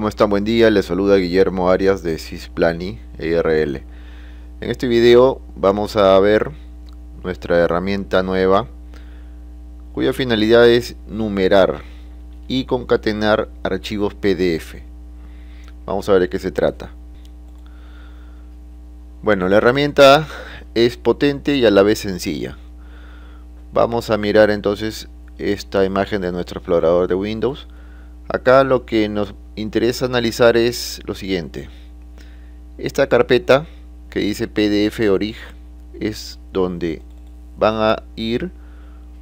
¿Cómo están? Buen día, les saluda Guillermo Arias de Cisplani ARL e En este video vamos a ver nuestra herramienta nueva cuya finalidad es numerar y concatenar archivos PDF. Vamos a ver de qué se trata. Bueno, la herramienta es potente y a la vez sencilla. Vamos a mirar entonces esta imagen de nuestro explorador de Windows Acá lo que nos interesa analizar es lo siguiente. Esta carpeta que dice PDF Orig es donde van a ir,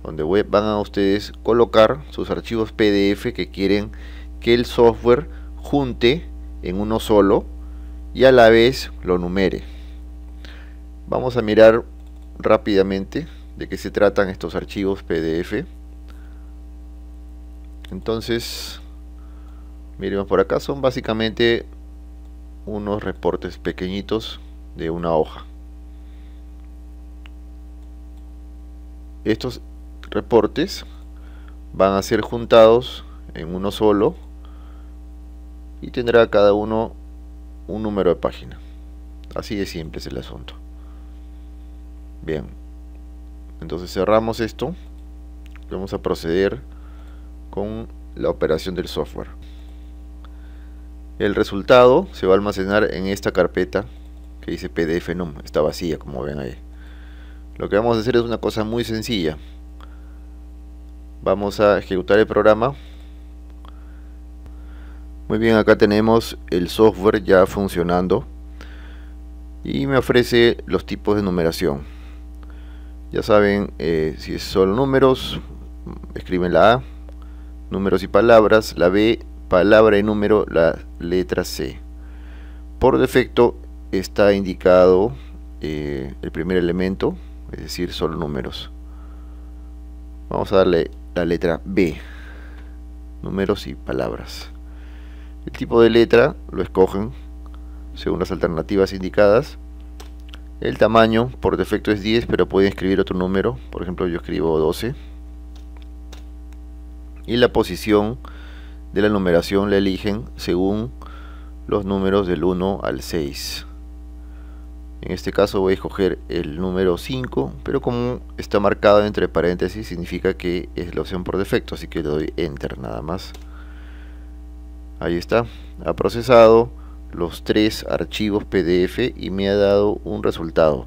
donde van a ustedes colocar sus archivos PDF que quieren que el software junte en uno solo y a la vez lo numere. Vamos a mirar rápidamente de qué se tratan estos archivos PDF. Entonces, Miremos por acá, son básicamente unos reportes pequeñitos de una hoja. Estos reportes van a ser juntados en uno solo y tendrá cada uno un número de página. Así de simple es el asunto. Bien, entonces cerramos esto. Vamos a proceder con la operación del software. El resultado se va a almacenar en esta carpeta que dice PDF num, está vacía como ven ahí. Lo que vamos a hacer es una cosa muy sencilla. Vamos a ejecutar el programa. Muy bien, acá tenemos el software ya funcionando y me ofrece los tipos de numeración. Ya saben, eh, si es solo números, escriben la A, números y palabras, la B palabra y número la letra C. Por defecto está indicado eh, el primer elemento, es decir, solo números. Vamos a darle la letra B, números y palabras. El tipo de letra lo escogen según las alternativas indicadas. El tamaño por defecto es 10, pero pueden escribir otro número, por ejemplo yo escribo 12. Y la posición de la numeración la eligen según los números del 1 al 6. En este caso voy a escoger el número 5, pero como está marcado entre paréntesis significa que es la opción por defecto, así que le doy Enter nada más. Ahí está, ha procesado los tres archivos PDF y me ha dado un resultado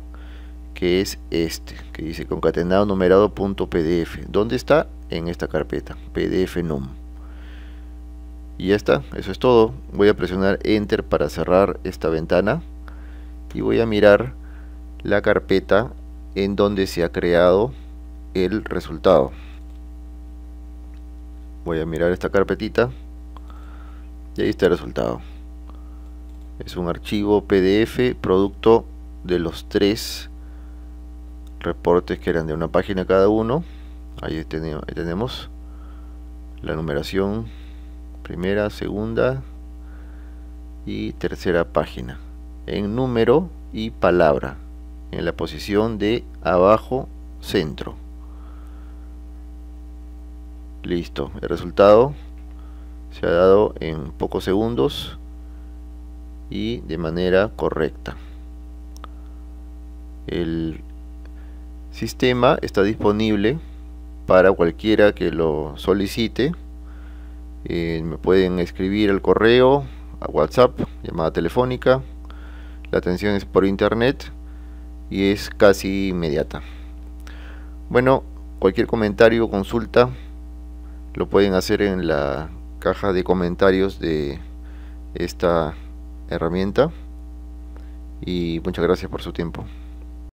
que es este, que dice concatenado numerado.pdf. ¿Dónde está? En esta carpeta, pdf num y ya está, eso es todo. Voy a presionar Enter para cerrar esta ventana y voy a mirar la carpeta en donde se ha creado el resultado. Voy a mirar esta carpetita y ahí está el resultado. Es un archivo PDF producto de los tres reportes que eran de una página cada uno. Ahí, tenemos la numeración primera, segunda y tercera página en número y palabra en la posición de abajo centro listo el resultado se ha dado en pocos segundos y de manera correcta el sistema está disponible para cualquiera que lo solicite eh, me pueden escribir al correo, a WhatsApp, llamada telefónica. La atención es por internet y es casi inmediata. Bueno, cualquier comentario, o consulta, lo pueden hacer en la caja de comentarios de esta herramienta. Y muchas gracias por su tiempo.